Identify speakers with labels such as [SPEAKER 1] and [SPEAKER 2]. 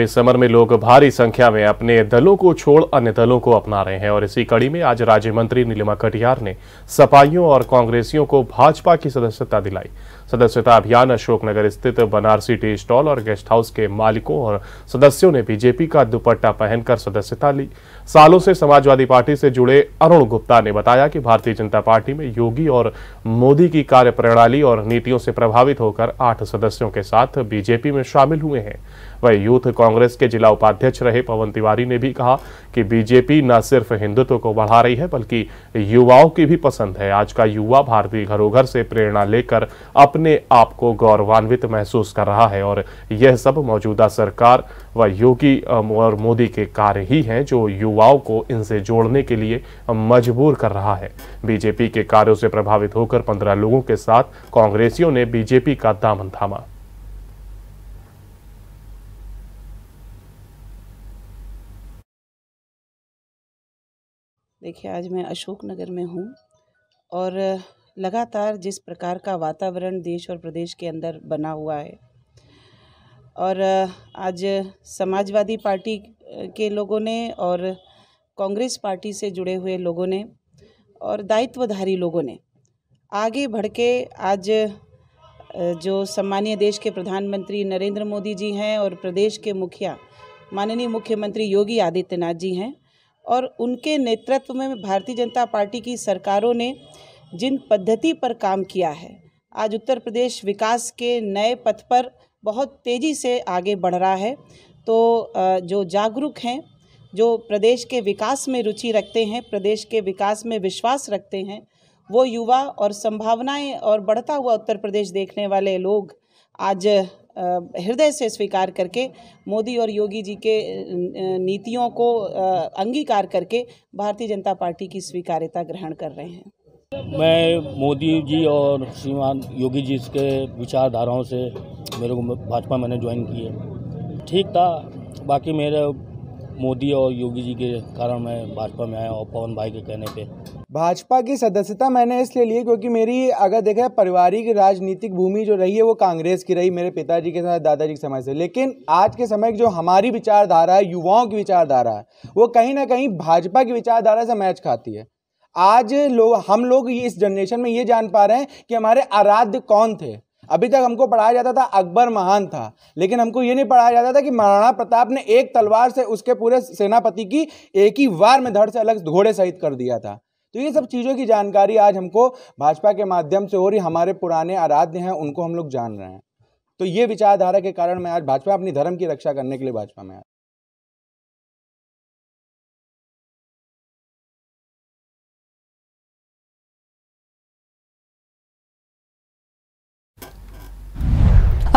[SPEAKER 1] इस समर में लोग भारी संख्या में अपने दलों को छोड़ अन्य दलों को अपना रहे हैं और इसी कड़ी में आज राज्य मंत्री नीलिमा कटियार ने सपाइयों और कांग्रेसियों को भाजपा की सदस्यता दिलाई सदस्यता अभियान अशोकनगर स्थित बनारसी टी स्टॉल और गेस्ट हाउस के मालिकों और सदस्यों ने बीजेपी का दुपट्टा पहनकर सदस्यता ली सालों से समाजवादी पार्टी से जुड़े अरुण गुप्ता ने बताया कि भारतीय जनता पार्टी में योगी और मोदी की कार्य प्रणाली और नीतियों से प्रभावित होकर आठ सदस्यों के साथ बीजेपी में शामिल हुए हैं वही यूथ कांग्रेस के जिला उपाध्यक्ष रहे पवन तिवारी ने भी कहा कि बीजेपी न सिर्फ हिंदुत्व को बढ़ा रही है बल्कि युवाओं की भी पसंद है आज का युवा भारतीय घरों घर से प्रेरणा लेकर अपने अपने आप को गौरवान्वित महसूस कर रहा है और यह सब मौजूदा सरकार व योगी और मोदी के कार्य ही हैं जो युवाओं को इनसे जोड़ने के लिए मजबूर कर रहा है बीजेपी के कार्यों से प्रभावित होकर पंद्रह लोगों के साथ कांग्रेसियों ने बीजेपी का दामन थामा
[SPEAKER 2] देखिए आज मैं अशोक नगर में हूँ और लगातार जिस प्रकार का वातावरण देश और प्रदेश के अंदर बना हुआ है और आज समाजवादी पार्टी के लोगों ने और कांग्रेस पार्टी से जुड़े हुए लोगों ने और दायित्वधारी लोगों ने आगे बढ़ के आज जो सम्मानीय देश के प्रधानमंत्री नरेंद्र मोदी जी हैं और प्रदेश के मुखिया माननीय मुख्यमंत्री योगी आदित्यनाथ जी हैं और उनके नेतृत्व में भारतीय जनता पार्टी की सरकारों ने जिन पद्धति पर काम किया है आज उत्तर प्रदेश विकास के नए पथ पर बहुत तेज़ी से आगे बढ़ रहा है तो जो जागरूक हैं जो प्रदेश के विकास में रुचि रखते हैं प्रदेश के विकास में विश्वास रखते हैं वो युवा और संभावनाएं और बढ़ता हुआ उत्तर प्रदेश देखने वाले लोग आज हृदय से स्वीकार करके मोदी और योगी जी के नीतियों को अंगीकार करके भारतीय जनता पार्टी की स्वीकार्यता ग्रहण कर रहे हैं
[SPEAKER 3] मैं मोदी जी और श्रीमान योगी जी के विचारधाराओं से मेरे को भाजपा मैंने ज्वाइन की है ठीक था बाकी मेरे मोदी और योगी जी के कारण मैं भाजपा में आया और पवन भाई के कहने पे
[SPEAKER 4] भाजपा की सदस्यता मैंने इसलिए ली क्योंकि मेरी अगर देखा है पारिवारिक राजनीतिक भूमि जो रही है वो कांग्रेस की रही मेरे पिताजी के साथ दादाजी के समय से लेकिन आज के समय जो हमारी विचारधारा है युवाओं की विचारधारा है वो कहीं ना कहीं भाजपा की विचारधारा से मैच खाती है आज लोग हम लोग इस जनरेशन में ये जान पा रहे हैं कि हमारे आराध्य कौन थे अभी तक हमको पढ़ाया जाता था अकबर महान था लेकिन हमको ये नहीं पढ़ाया जाता था कि महाराणा प्रताप ने एक तलवार से उसके पूरे सेनापति की एक ही वार में धड़ से अलग घोड़े सहित कर दिया था तो ये सब चीज़ों की जानकारी आज हमको भाजपा के माध्यम से हो रही हमारे पुराने आराध्य हैं उनको हम लोग जान रहे हैं तो ये विचारधारा के कारण मैं आज भाजपा अपनी धर्म की रक्षा करने के लिए भाजपा में आया